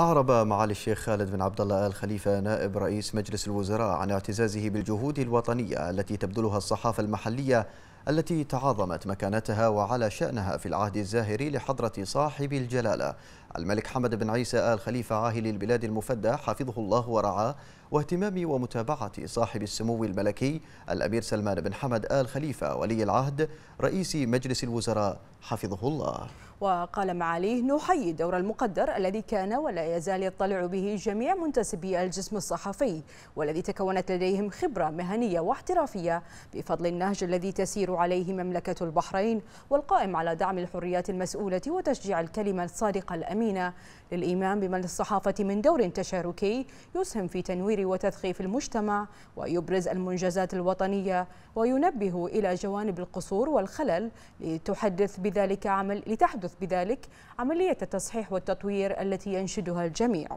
أعرب معالي الشيخ خالد بن عبد الله آل خليفة نائب رئيس مجلس الوزراء عن اعتزازه بالجهود الوطنية التي تبذلها الصحافة المحلية التي تعاظمت مكانتها وعلى شأنها في العهد الزاهري لحضرة صاحب الجلالة الملك حمد بن عيسى آل خليفة عاهل البلاد المفدى حفظه الله ورعاه واهتمام ومتابعة صاحب السمو الملكي الأمير سلمان بن حمد آل خليفة ولي العهد رئيس مجلس الوزراء حفظه الله وقال معاليه نحيي دور المقدر الذي كان ولا يزال يطلع به جميع منتسبي الجسم الصحفي والذي تكونت لديهم خبرة مهنية واحترافية بفضل النهج الذي تسير عليه مملكة البحرين والقائم على دعم الحريات المسؤولة وتشجيع الكلمة الصادقة الأمين الثمينة للإيمان بما للصحافة من دور تشاركي يسهم في تنوير وتثقيف المجتمع ويبرز المنجزات الوطنية وينبه إلى جوانب القصور والخلل لتحدث بذلك عمل لتحدث بذلك عملية التصحيح والتطوير التي ينشدها الجميع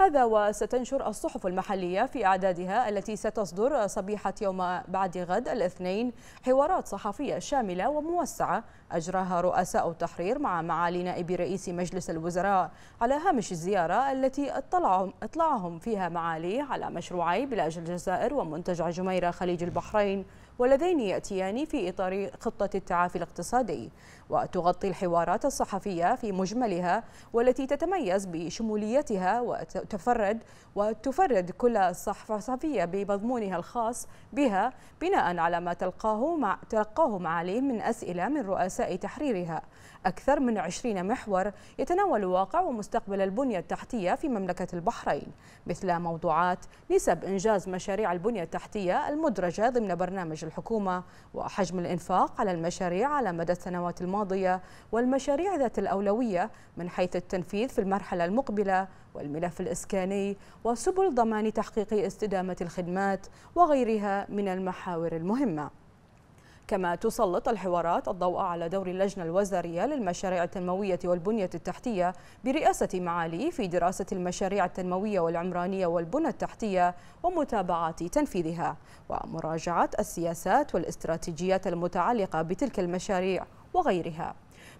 هذا وستنشر الصحف المحلية في أعدادها التي ستصدر صبيحة يوم بعد غد الاثنين حوارات صحفية شاملة وموسعة أجراها رؤساء التحرير مع معالي نائب رئيس مجلس الوزراء على هامش الزيارة التي اطلعهم, اطلعهم فيها معاليه على مشروعي بلاج الجزائر ومنتجع جميرة خليج البحرين واللذين يأتيان في إطار خطة التعافي الاقتصادي وتغطي الحوارات الصحفية في مجملها والتي تتميز بشموليتها وتفرد وتفرد كل صحفة صحفية بمضمونها الخاص بها بناء على ما تلقاه مع تلقاه معاليه من أسئلة من رؤساء تحريرها أكثر من 20 محور يتناول واقع ومستقبل البنية التحتية في مملكة البحرين مثل موضوعات نسب إنجاز مشاريع البنية التحتية المدرجة ضمن برنامج الحكومة وحجم الإنفاق على المشاريع على مدى السنوات الماضية والمشاريع ذات الأولوية من حيث التنفيذ في المرحلة المقبلة والملف الإسكاني وسبل ضمان تحقيق استدامة الخدمات وغيرها من المحاور المهمة كما تسلط الحوارات الضوء على دور اللجنة الوزارية للمشاريع التنموية والبنية التحتية برئاسة معالي في دراسة المشاريع التنموية والعمرانية والبنى التحتية ومتابعة تنفيذها ومراجعة السياسات والاستراتيجيات المتعلقة بتلك المشاريع وغيرها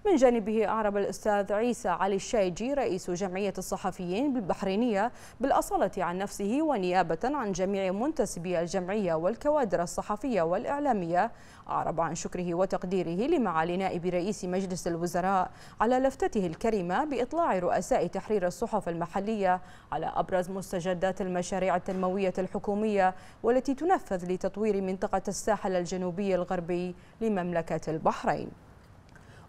من جانبه أعرب الأستاذ عيسى علي الشايجي رئيس جمعية الصحفيين البحرينية بالأصالة عن نفسه ونيابة عن جميع منتسبي الجمعية والكوادر الصحفية والإعلامية أعرب عن شكره وتقديره لمعالي نائب رئيس مجلس الوزراء على لفتته الكريمة بإطلاع رؤساء تحرير الصحف المحلية على أبرز مستجدات المشاريع التنموية الحكومية والتي تنفذ لتطوير منطقة الساحل الجنوبي الغربي لمملكة البحرين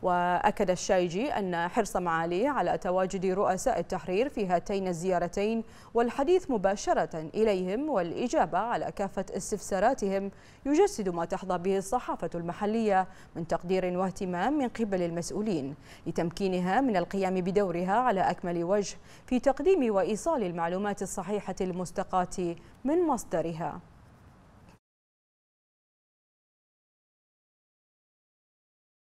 وأكد الشايجي أن حرص معاليه على تواجد رؤساء التحرير في هاتين الزيارتين والحديث مباشرة إليهم والإجابة على كافة استفساراتهم يجسد ما تحظى به الصحافة المحلية من تقدير واهتمام من قبل المسؤولين لتمكينها من القيام بدورها على أكمل وجه في تقديم وإيصال المعلومات الصحيحة المستقاة من مصدرها